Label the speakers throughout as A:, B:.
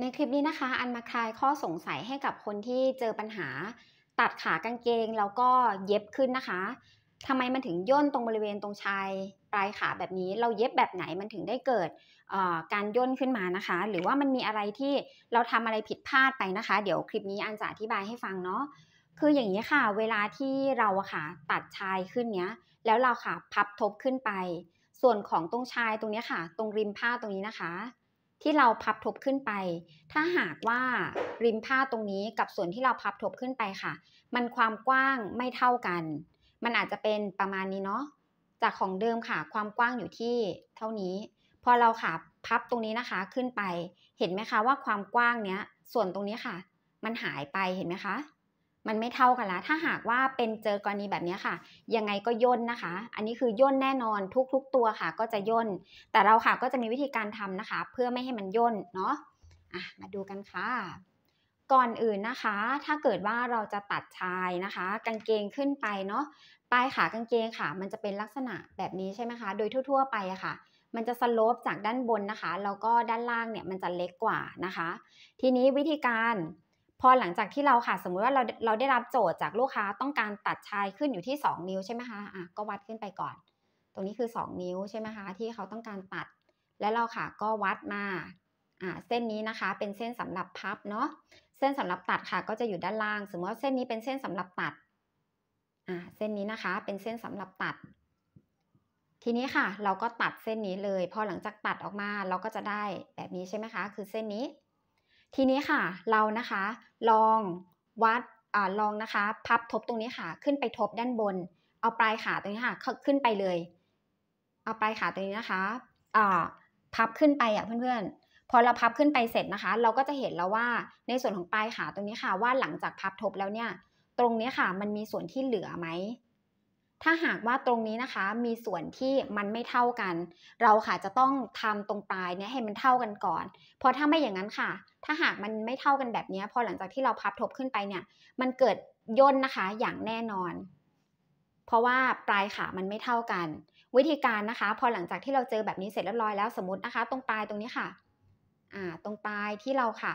A: ในคลิปนี้นะคะ อันมาคลายข้อสงสัยให้กับคนที่เจอปัญหา ตัดขากางเกงแล้วก็เย็บขึ้นนะคะทำไมมันถึงย่นตรงบริเวณตรงชาย ปลายขาแบบนี้ เราเย็บแบบไหนมันถึงได้เกิดการย่นขึ้นมานะคะ หรือว่ามันมีอะไรที่เราทำอะไรผิดพลาดไปนะคะ เดี๋ยวคลิปนี้อันจะอธิบายให้ฟังเนาะ คืออย่างนี้ค่ะ เวลาที่เราอะค่ะตัดชายขึ้นเนี้ย แล้วเราค่ะพับทบขึ้นไป ส่วนของตรงชายตรงนี้ค่ะ ตรงริมผ้าตรงนี้นะคะที่เราพับทบขึ้นไป ถ้าหากว่าริมผ้าตรงนี้กับส่วนที่เราพับทบขึ้นไปค่ะ มันความกว้างไม่เท่ากัน มันอาจจะเป็นประมาณนี้เนาะ จากของเดิมค่ะความกว้างอยู่ที่เท่านี้ พอเราค่ะพับตรงนี้นะคะขึ้นไป เห็นไหมคะว่าความกว้างเนี้ย ส่วนตรงนี้ค่ะ มันหายไปเห็นไหมคะมันไม่เท่ากันละถ้าหากว่าเป็นเจอกรณีแบบนี้ค่ะ ยังไงก็ย่นนะคะ อันนี้คือย่นแน่นอนทุกๆ ตัวค่ะ ก็จะย่น แต่เราค่ะก็จะมีวิธีการทำนะคะ เพื่อไม่ให้มันย่นเนาะะมาดูกันค่ะ ก่อนอื่นนะคะ ถ้าเกิดว่าเราจะตัดชายนะคะ กางเกงขึ้นไปเนาะ ปลายขากางเกงค่ะ มันจะเป็นลักษณะแบบนี้ใช่ไหมคะ โดยทั่วๆ ไปอะค่ะ มันจะสโลปจากด้านบนนะคะ แล้วก็ด้านล่างเนี่ยมันจะเล็กกว่านะคะ ทีนี้วิธีการพอหลังจากที่เราค่ะสมมุติว่าเราเราได้รับโจทย์จากลูกค้าต้องการตัดชายขึ้นอยู่ที่ 2 นิ้วใช่ไหมคะอ่ะก็วัดขึ้นไปก่อน ตรงนี้คือ 2 นิ้วใช่ไหมคะที่เขาต้องการตัด และเราค่ะก็วัดมาอ่าเส้นนี้นะคะ เป็นเส้นสำหรับพับเนาะเส้นสำหรับตัดค่ะ ก็จะอยู่ด้านล่างสมมติว่าเส้นนี้เป็นเส้นสำหรับตัดอ่าเส้นนี้นะคะ เป็นเส้นสำหรับตัด ทีนี้ค่ะ เราก็ตัดเส้นนี้เลย พอหลังจากตัดออกมาเราก็จะได้แบบนี้ใช่ไหมคะคือเส้นนี้ทีนี้ค่ะ เรานะคะ ลองวัดอลองนะคะ พับทบตรงนี้ค่ะ ขึ้นไปทบด้านบน เอาปลายขาตรงนี้ค่ะขึ้นไปเลย เอาปลายขาตรงนี้นะคะพับขึ้นไปอ่ะ เพื่อนๆ พอเราพับขึ้นไปเสร็จนะคะ เราก็จะเห็นแล้วว่าในส่วนของปลายขาตรงนี้ค่ะ ว่าหลังจากพับทบแล้วเนี่ย ตรงนี้ค่ะมันมีส่วนที่เหลือไหมถ้าหากว่าตรงนี้นะคะ มีส่วนที่มันไม่เท่ากัน เราค่ะจะต้องทำตรงปลายเนี่ย ให้มันเท่ากันก่อน เพราะถ้าไม่อย่างนั้นค่ะ ถ้าหากมันไม่เท่ากันแบบนี้พอหลังจากที่เราพับทบขึ้นไปเนี่ย มันเกิดย่นนะคะ อย่างแน่นอน เพราะว่าปลายขามันไม่เท่ากัน วิธีการนะคะ พอหลังจากที่เราเจอแบบนี้เสร็จเรียบร้อยแล้วสมมตินะคะ ตรงปลายตรงนี้ค่ะ อ่าตรงปลายที่เราค่ะ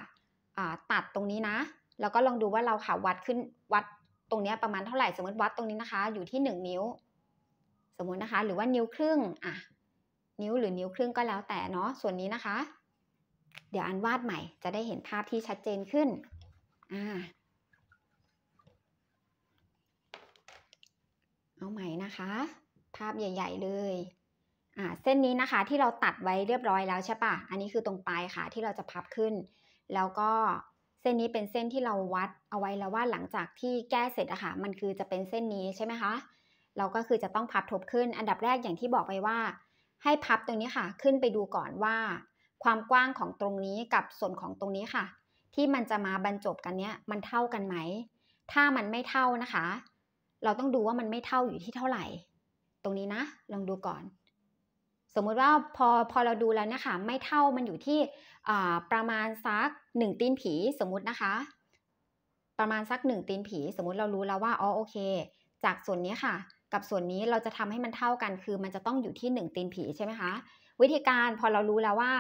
A: อ่าตัดตรงนี้นะแล้วก็ลองดูว่าเราค่ะวัดขึ้นวัดตรงนี้ประมาณเท่าไหร่สมมติวัดตรงนี้นะคะอยู่ที่1 นิ้ว สมมตินะคะ หรือว่านิ้วครึ่งอ่ะนิ้วหรือนิ้วครึ่งก็แล้วแต่เนาะส่วนนี้นะคะ เดี๋ยวอันวาดใหม่จะได้เห็นภาพที่ชัดเจนขึ้น อ่าเอาใหม่นะคะ ภาพใหญ่ๆเลย อ่า เส้นนี้นะคะ ที่เราตัดไว้เรียบร้อยแล้วใช่ปะอันนี้คือตรงปลายค่ะ ที่เราจะพับขึ้น แล้วก็เส้นนี้เป็นเส้นที่เราวัดเอาไว้แล้วว่าหลังจากที่แก้เสร็จอะค่ะมันคือจะเป็นเส้นนี้ใช่ไหมคะเราก็คือจะต้องพับทบขึ้นอันดับแรกอย่างที่บอกไปว่า ให้พับตรงนี้ค่ะ ขึ้นไปดูก่อนว่า ความกว้างของตรงนี้กับส่วนของตรงนี้ค่ะ ที่มันจะมาบรรจบกันเนี้ยมันเท่ากันไหมถ้ามันไม่เท่านะคะ เราต้องดูว่ามันไม่เท่าอยู่ที่เท่าไหร่ ตรงนี้นะ ลองดูก่อนสมมุติว่า พอพอเราดูแล้วนะคะ ไม่เท่ามันอยู่ที่ประมาณสัก 1 ตีนผีสมมุตินะคะ ประมาณสัก 1 ตีนผี สมมุติเรารู้แล้วว่าอ๋อโอเค จากส่วนนี้ค่ะ กับส่วนนี้เราจะทำให้มันเท่ากันคือ มันจะต้องอยู่ที่ 1ตีนผีใช่ไหมคะวิธีการพอเรารู้แล้วว่า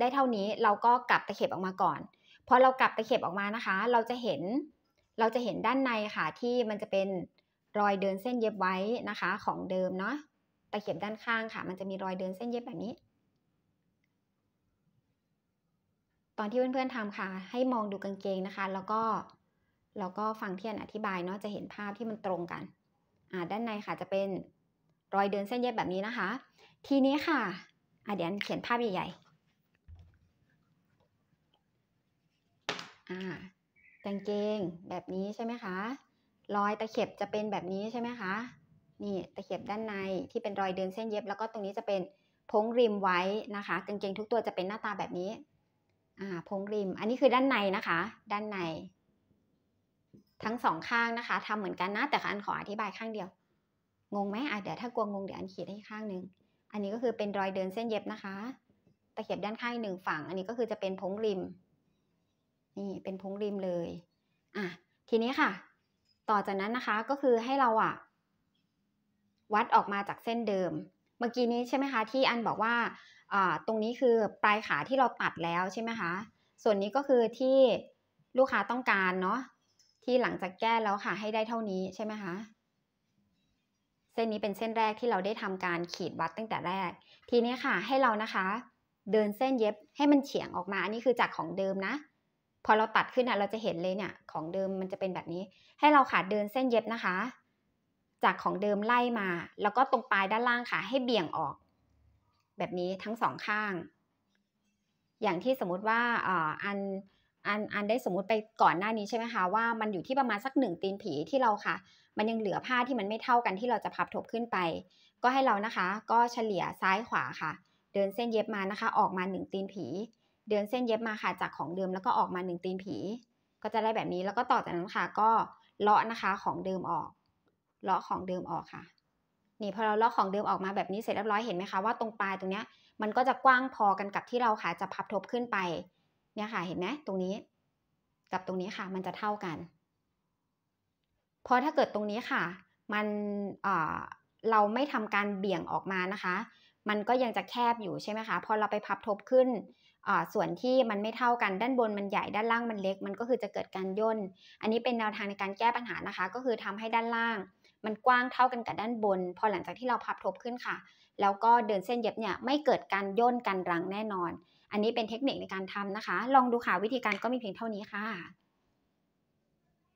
A: ได้เท่านี้เราก็กลับตะเข็บออกมาก่อนพอเรากลับตะเข็บออกมานะคะ เราจะเห็นเราจะเห็นด้านในค่ะที่มันจะเป็นรอยเดินเส้นเย็บไว้นะคะ ของเดิมเนาะตะเข็บด้านข้างค่ะมันจะมีรอยเดินเส้นเย็บแบบนี้ ตอนที่เพื่อนๆทำค่ะให้มองดูกางเกงนะคะ แล้วก็แล้วก็ฟังเที่อนอธิบายเนาะจะเห็นภาพที่มันตรงกัน อ่า ด้านในค่ะจะเป็นรอยเดินเส้นเย็บแบบนี้นะคะ ทีนี้ค่ะอะเดี๋ยวเขียนภาพใหญ่ๆกางเกงแบบนี้ใช่ไหมคะ รอยตะเข็บจะเป็นแบบนี้ใช่ไหมคะนี่ตะเข็บด้านในที่เป็นรอยเดินเส้นเย็บแล้วก็ตรงนี้จะเป็นพงริมไว้นะคะกางเกงทุกตัวจะเป็นหน้าตาแบบนี้ อ่าพงริม อันนี้คือด้านในนะคะ ด้านใน ทั้งสองข้างนะคะ ทำเหมือนกันนะแต่อันขออธิบายข้างเดียวงงไหมอ่ะเดี๋ยวถ้ากลัวงงเดี๋ยวอันขีดให้ข้างหนึ่งอันนี้ก็คือเป็นรอยเดินเส้นเย็บนะคะ ตะเข็บด้านข้างหนึ่งฝั่ง อันนี้ก็คือจะเป็นพงริม นี่เป็นพงริมเลย อ่ะทีนี้ค่ะ ต่อจากนั้นนะคะก็คือให้เราอ่ะวัดออกมาจากเส้นเดิม เมื่อกี้นี้ใช่ไหมคะ ที่อันบอกว่า ตรงนี้คือปลายขาที่เราตัดแล้วใช่ไหมคะ ส่วนนี้ก็คือที่ลูกค้าต้องการเนาะที่หลังจากแก้แล้วค่ะให้ได้เท่านี้ใช่ไหมคะ เส้นนี้เป็นเส้นแรกที่เราได้ทำการขีดวัดตั้งแต่แรก ทีนี้ค่ะให้เรานะคะ เดินเส้นเย็บให้มันเฉียงออกมาอันนี้คือจากของเดิมนะ พอเราตัดขึ้นนะเราจะเห็นเลยเนี่ยของเดิมมันจะเป็นแบบนี้ ให้เราค่ะเดินเส้นเย็บนะคะจากของเดิมไล่มา แล้วก็ตรงปลายด้านล่างค่ะ ให้เบี่ยงออก แบบนี้ทั้งสองข้าง อย่างที่สมมติว่าอันอันอันได้สมมติไปก่อนหน้านี้ใช่ไหมคะ ว่ามันอยู่ที่ประมาณสักหนึ่งตีนผีที่เราค่ะ มันยังเหลือผ้าที่มันไม่เท่ากันที่เราจะพับทบขึ้นไป ก็ให้เรานะคะ ก็เฉลี่ยซ้ายขวาค่ะ เดินเส้นเย็บมานะคะ ออกมาหนึ่งตีนผี เดินเส้นเย็บมาค่ะจากของเดิมแล้วก็ออกมาหนึ่งตีนผี ก็จะได้แบบนี้แล้วก็ต่อจากนั้นค่ะ ก็เลาะนะคะของเดิมออกเลาะของเดิมออกค่ะ นี่พอเราเลาะของเดิมออกมาแบบนี้เสร็จเรียบร้อยเห็นไหมคะว่าตรงปลายตรงเนี้ยมันก็จะกว้างพอกันกับที่เราค่ะจะพับทบขึ้นไปเนี่ยค่ะเห็นไหมตรงนี้กับตรงนี้ค่ะ มันจะเท่ากันพอถ้าเกิดตรงนี้ค่ะ มันเราไม่ทำการเบี่ยงออกมานะคะ มันก็ยังจะแคบอยู่ใช่ไหมคะพอเราไปพับทบขึ้นส่วนที่มันไม่เท่ากันด้านบนมันใหญ่ด้านล่างมันเล็ก มันก็คือจะเกิดการย่นอันนี้เป็นแนวทางในการแก้ปัญหานะคะ ก็คือทำให้ด้านล่างมันกว้างเท่ากันกับด้านบน พอหลังจากที่เราพับทบขึ้นค่ะ แล้วก็เดินเส้นเย็บเนี่ย ไม่เกิดการย่นกันรังแน่นอน อันนี้เป็นเทคนิคในการทำนะคะ ลองดูค่ะ วิธีการก็มีเพียงเท่านี้ค่ะ